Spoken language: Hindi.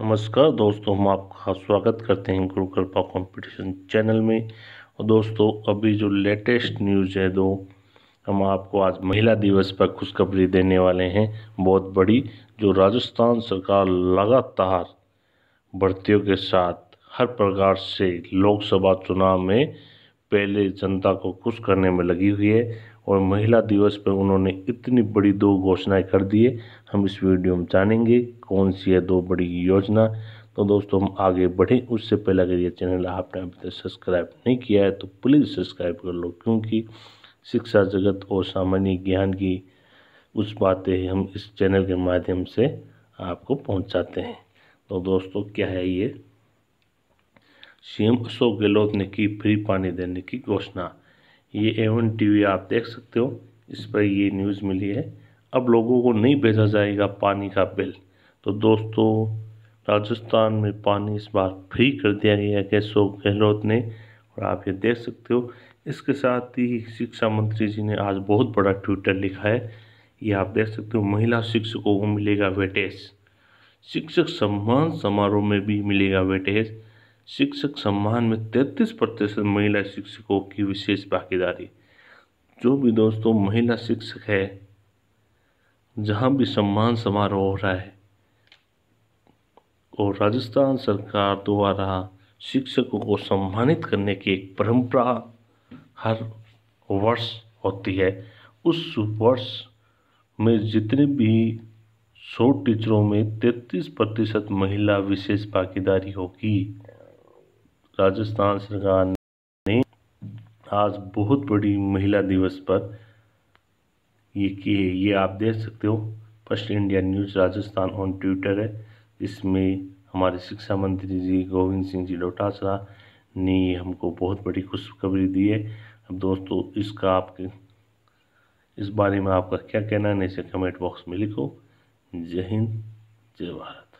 नमस्कार दोस्तों हम आपका स्वागत करते हैं गुरु कृपा कॉम्पिटिशन चैनल में और दोस्तों अभी जो लेटेस्ट न्यूज़ है दो हम आपको आज महिला दिवस पर खुशखबरी देने वाले हैं बहुत बड़ी जो राजस्थान सरकार लगातार भर्तियों के साथ हर प्रकार से लोकसभा चुनाव में पहले जनता को खुश करने में लगी हुई है और महिला दिवस पर उन्होंने इतनी बड़ी दो घोषणाएं कर दिए हम इस वीडियो में जानेंगे कौन सी है दो बड़ी योजना तो दोस्तों हम आगे बढ़ें उससे पहले अगर ये चैनल आपने अभी तक सब्सक्राइब नहीं किया है तो प्लीज़ सब्सक्राइब कर लो क्योंकि शिक्षा जगत और सामान्य ज्ञान की उस बातें हम इस चैनल के माध्यम से आपको पहुँचाते हैं तो दोस्तों क्या है ये सीएम अशोक गहलोत ने की फ्री पानी देने की घोषणा ये एवन टीवी आप देख सकते हो इस पर ये न्यूज़ मिली है अब लोगों को नहीं भेजा जाएगा पानी का बिल तो दोस्तों राजस्थान में पानी इस बार फ्री कर दिया गया है अशोक गहलोत ने और आप ये देख सकते हो इसके साथ ही शिक्षा मंत्री जी ने आज बहुत बड़ा ट्विटर लिखा है ये आप देख सकते हो महिला शिक्षकों को मिलेगा वेटेज शिक्षक सम्मान समारोह में भी मिलेगा वेटेज शिक्षक सम्मान में तैतीस प्रतिशत महिला शिक्षकों की विशेष भागीदारी जो भी दोस्तों महिला शिक्षक है जहाँ भी सम्मान समारोह हो रहा है और राजस्थान सरकार द्वारा शिक्षकों को सम्मानित करने की एक परंपरा हर वर्ष होती है उस वर्ष में जितने भी सौ टीचरों में तैतीस प्रतिशत महिला विशेष भागीदारी होगी राजस्थान सरकार ने आज बहुत बड़ी महिला दिवस पर ये की है ये आप देख सकते हो First India News Rajasthan on Twitter है इसमें हमारे शिक्षा मंत्री जी गोविंद सिंह जी डोटासरा ने हमको बहुत बड़ी खुशखबरी दी है अब दोस्तों इसका आपके इस बारे में आपका क्या कहना है इसे कमेंट बॉक्स में लिखो जय हिंद जय भारत